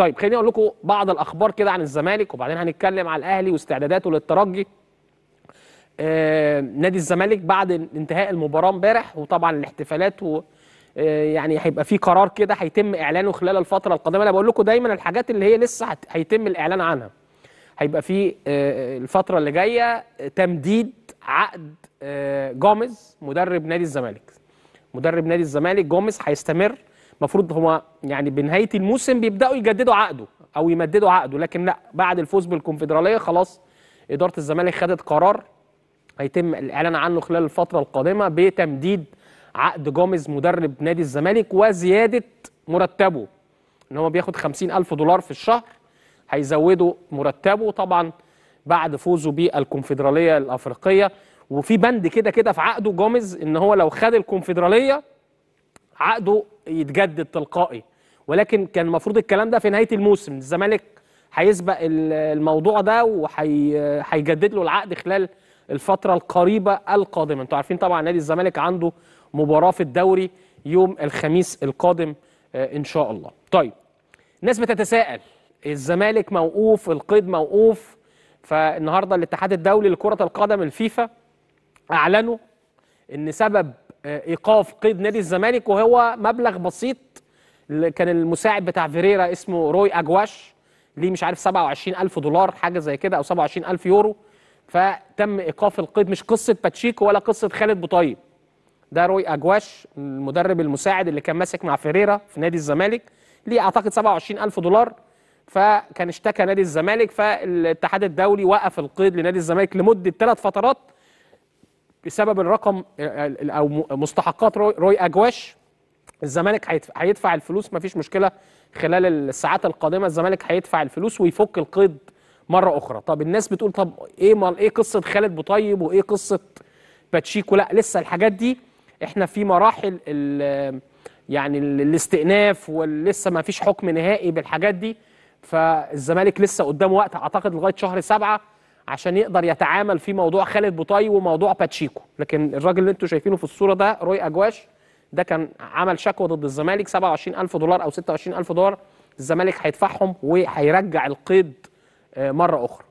طيب خليني اقول لكم بعض الاخبار كده عن الزمالك وبعدين هنتكلم على الاهلي واستعداداته للترجي آه نادي الزمالك بعد انتهاء المباراه امبارح وطبعا الاحتفالات و آه، يعني هيبقى في قرار كده هيتم اعلانه خلال الفتره القادمه انا بقول لكم دايما الحاجات اللي هي لسه هيتم الاعلان عنها هيبقى في آه، آه، الفتره اللي جايه تمديد عقد آه جوميز مدرب نادي الزمالك مدرب نادي الزمالك جوميز هيستمر المفروض هما يعني بنهايه الموسم بيبداوا يجددوا عقده او يمددوا عقده لكن لا بعد الفوز بالكونفدراليه خلاص اداره الزمالك خدت قرار هيتم الاعلان عنه خلال الفتره القادمه بتمديد عقد جوميز مدرب نادي الزمالك وزياده مرتبه ان هو بياخد 50000 دولار في الشهر هيزودوا مرتبه طبعا بعد فوزه بالكونفدراليه الافريقيه وفي بند كده كده في عقده جوميز ان هو لو خد الكونفدراليه عقده يتجدد تلقائي ولكن كان المفروض الكلام ده في نهايه الموسم الزمالك هيسبق الموضوع ده وهيجدد له العقد خلال الفتره القريبه القادمه انتوا عارفين طبعا نادي الزمالك عنده مباراه في الدوري يوم الخميس القادم آه، ان شاء الله طيب الناس بتتساءل الزمالك موقوف القيد موقوف فالنهارده الاتحاد الدولي لكره القدم الفيفا اعلنوا ان سبب آه، ايقاف قيد نادي الزمالك وهو مبلغ بسيط كان المساعد بتاع فيريرا اسمه روي اجواش ليه مش عارف 27000 دولار حاجه زي كده او 27000 يورو فتم ايقاف القيد مش قصه باتشيكو ولا قصه خالد بوطيب ده روي اجواش المدرب المساعد اللي كان ماسك مع فيريرا في نادي الزمالك ليه اعتقد 27000 دولار فكان اشتكى نادي الزمالك فالاتحاد الدولي وقف القيد لنادي الزمالك لمده ثلاث فترات بسبب الرقم او مستحقات روي اجواش الزمالك هيدفع الفلوس مفيش مشكله خلال الساعات القادمه الزمالك هيدفع الفلوس ويفك القيد مره اخرى طب الناس بتقول طب ايه مال ايه قصه خالد بطيب وايه قصه باتشيكو لا لسه الحاجات دي احنا في مراحل يعني الاستئناف ولسه ما فيش حكم نهائي بالحاجات دي فالزمالك لسه قدام وقت اعتقد لغايه شهر سبعه عشان يقدر يتعامل في موضوع خالد بوطي وموضوع باتشيكو لكن الراجل اللي انتم شايفينه في الصوره ده روي اجواش ده كان عمل شكوى ضد الزمالك 27000 دولار او 26000 دولار الزمالك هيدفعهم وهيرجع القيد آه، مره اخرى